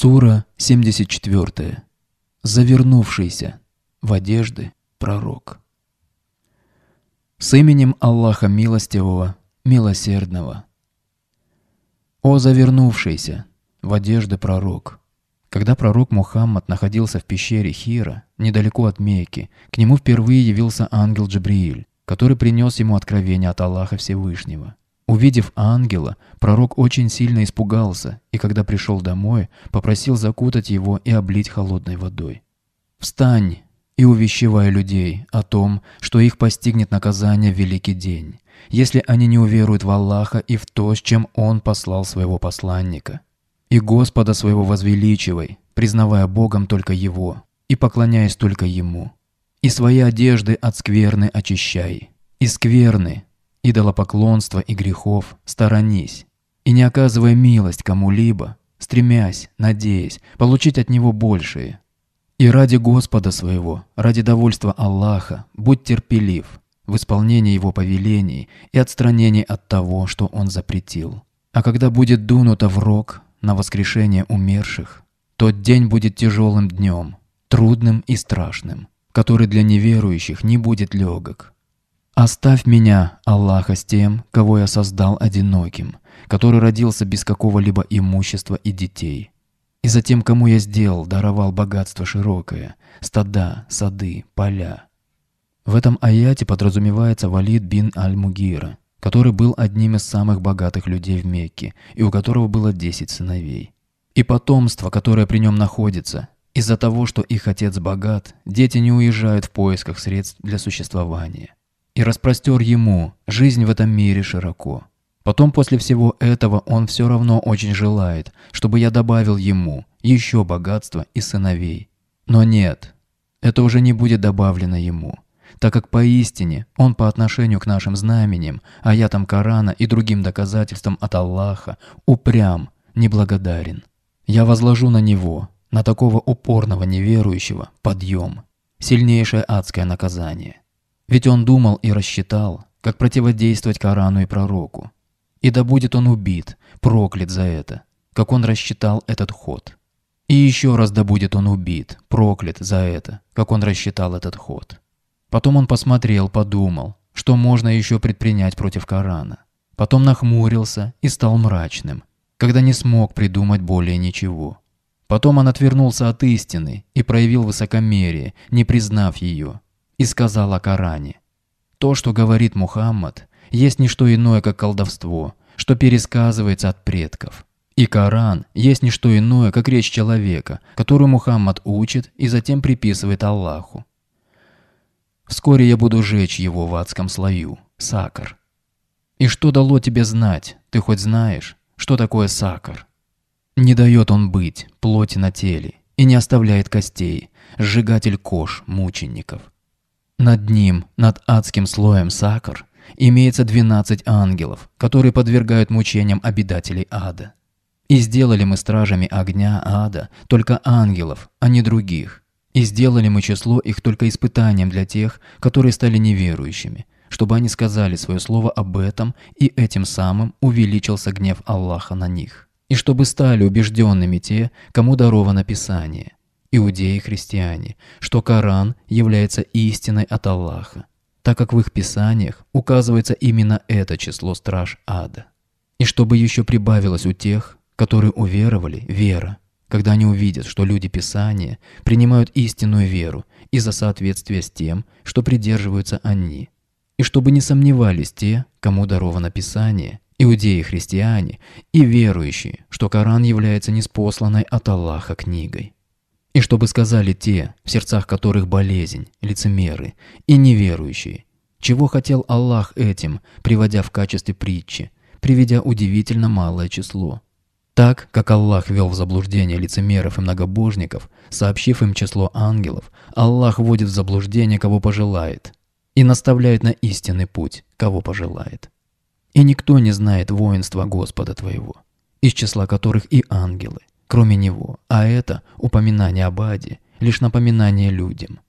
Сура 74. Завернувшийся в одежды пророк. С именем Аллаха Милостивого, Милосердного. О завернувшийся в одежды пророк. Когда пророк Мухаммад находился в пещере Хира, недалеко от Мекки, к нему впервые явился ангел Джабрииль, который принес ему откровение от Аллаха Всевышнего. Увидев ангела, пророк очень сильно испугался, и когда пришел домой, попросил закутать его и облить холодной водой. «Встань!» и увещевая людей о том, что их постигнет наказание в великий день, если они не уверуют в Аллаха и в то, с чем Он послал своего посланника. И Господа своего возвеличивай, признавая Богом только Его и поклоняясь только Ему. И свои одежды от скверны очищай, и скверны идолопоклонства и грехов сторонись, и не оказывая милость кому-либо, стремясь, надеясь, получить от него большее. И ради Господа своего, ради довольства Аллаха, будь терпелив в исполнении Его повелений и отстранении от того, что Он запретил. А когда будет дунуто в рог на воскрешение умерших, тот день будет тяжелым днем, трудным и страшным, который для неверующих не будет легок. «Оставь меня, Аллаха, с тем, кого я создал одиноким, который родился без какого-либо имущества и детей. И затем, кому я сделал, даровал богатство широкое, стада, сады, поля». В этом аяте подразумевается Валид бин Аль-Мугира, который был одним из самых богатых людей в Мекке и у которого было 10 сыновей. И потомство, которое при нем находится, из-за того, что их отец богат, дети не уезжают в поисках средств для существования и распростер ему жизнь в этом мире широко. Потом после всего этого он все равно очень желает, чтобы я добавил ему еще богатства и сыновей. Но нет, это уже не будет добавлено ему, так как поистине он по отношению к нашим знаменем, аятам Корана и другим доказательствам от Аллаха упрям, неблагодарен. Я возложу на него, на такого упорного неверующего, подъем, сильнейшее адское наказание. Ведь он думал и рассчитал, как противодействовать Корану и пророку. И да будет он убит, проклят за это, как он рассчитал этот ход. И еще раз да будет он убит, проклят за это, как он рассчитал этот ход. Потом он посмотрел, подумал, что можно еще предпринять против Корана. Потом нахмурился и стал мрачным, когда не смог придумать более ничего. Потом он отвернулся от истины и проявил высокомерие, не признав ее и сказал о Коране. То, что говорит Мухаммад, есть не что иное, как колдовство, что пересказывается от предков. И Коран есть не что иное, как речь человека, которую Мухаммад учит и затем приписывает Аллаху. Вскоре я буду жечь его в адском слою, сакар. И что дало тебе знать, ты хоть знаешь, что такое сакар? Не дает он быть плоти на теле и не оставляет костей, сжигатель кож мучеников. Над ним, над адским слоем сакр, имеется 12 ангелов, которые подвергают мучениям обитателей ада. И сделали мы стражами огня ада только ангелов, а не других. И сделали мы число их только испытанием для тех, которые стали неверующими, чтобы они сказали свое слово об этом, и этим самым увеличился гнев Аллаха на них. И чтобы стали убежденными те, кому даровано Писание иудеи и христиане, что Коран является истиной от Аллаха, так как в их писаниях указывается именно это число страж ада. И чтобы еще прибавилось у тех, которые уверовали, вера, когда они увидят, что люди Писания принимают истинную веру из-за соответствия с тем, что придерживаются они, и чтобы не сомневались те, кому даровано Писание, иудеи-христиане и верующие, что Коран является неспосланной от Аллаха книгой. И чтобы сказали те, в сердцах которых болезнь, лицемеры и неверующие, чего хотел Аллах этим, приводя в качестве притчи, приведя удивительно малое число. Так, как Аллах вел в заблуждение лицемеров и многобожников, сообщив им число ангелов, Аллах вводит в заблуждение, кого пожелает, и наставляет на истинный путь, кого пожелает. И никто не знает воинства Господа твоего, из числа которых и ангелы кроме него, а это упоминание об аде, лишь напоминание людям.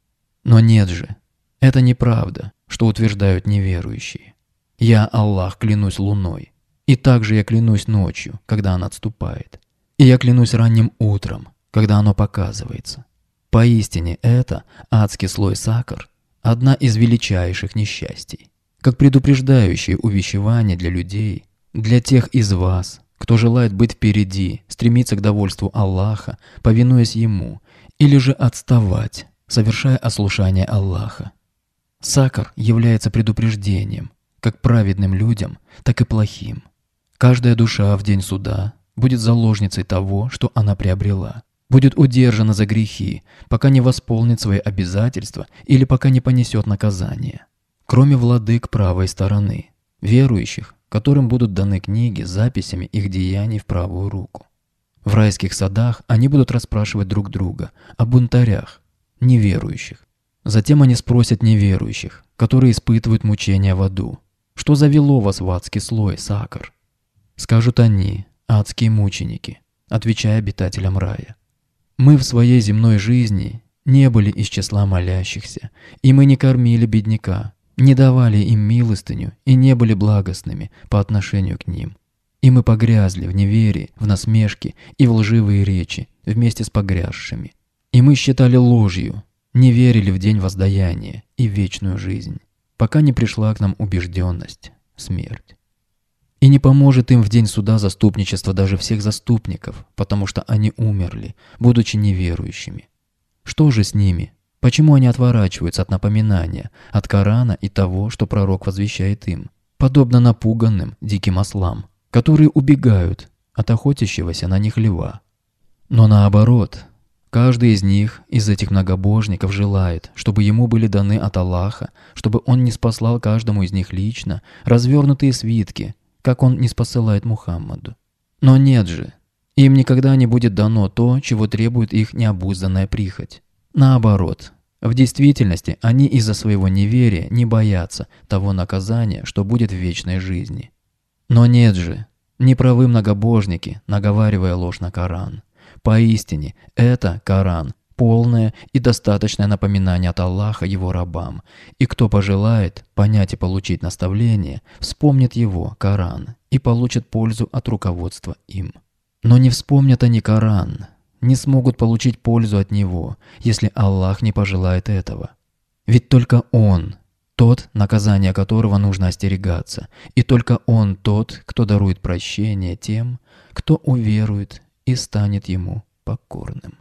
Но нет же, это неправда, что утверждают неверующие. Я, Аллах, клянусь луной, и также я клянусь ночью, когда она отступает, и я клянусь ранним утром, когда оно показывается. Поистине это, адский слой сакр одна из величайших несчастий, как предупреждающее увещевание для людей, для тех из вас, кто желает быть впереди, стремиться к довольству Аллаха, повинуясь Ему, или же отставать, совершая ослушание Аллаха. Сакар является предупреждением, как праведным людям, так и плохим. Каждая душа в день суда будет заложницей того, что она приобрела, будет удержана за грехи, пока не восполнит свои обязательства или пока не понесет наказание, кроме владык правой стороны, верующих которым будут даны книги с записями их деяний в правую руку. В райских садах они будут расспрашивать друг друга о бунтарях, неверующих. Затем они спросят неверующих, которые испытывают мучения в аду. Что завело вас в адский слой, сакар? Скажут они, адские мученики, отвечая обитателям рая. Мы в своей земной жизни не были из числа молящихся, и мы не кормили бедняка, не давали им милостыню и не были благостными по отношению к ним. И мы погрязли в неверии, в насмешке и в лживые речи вместе с погрязшими. И мы считали ложью, не верили в день воздаяния и вечную жизнь, пока не пришла к нам убежденность, смерть. И не поможет им в день суда заступничество даже всех заступников, потому что они умерли, будучи неверующими. Что же с ними, Почему они отворачиваются от напоминания, от Корана и того, что пророк возвещает им, подобно напуганным диким ослам, которые убегают от охотящегося на них льва? Но наоборот, каждый из них, из этих многобожников, желает, чтобы ему были даны от Аллаха, чтобы он не спаслал каждому из них лично развернутые свитки, как он не спосылает Мухаммаду. Но нет же, им никогда не будет дано то, чего требует их необузданная прихоть. Наоборот, в действительности они из-за своего неверия не боятся того наказания, что будет в вечной жизни. Но нет же, неправы многобожники, наговаривая ложь на Коран. Поистине, это Коран, полное и достаточное напоминание от Аллаха его рабам, и кто пожелает понять и получить наставление, вспомнит его, Коран, и получит пользу от руководства им. Но не вспомнят они Коран, не смогут получить пользу от него, если Аллах не пожелает этого. Ведь только Он тот, наказание которого нужно остерегаться, и только Он тот, кто дарует прощение тем, кто уверует и станет Ему покорным.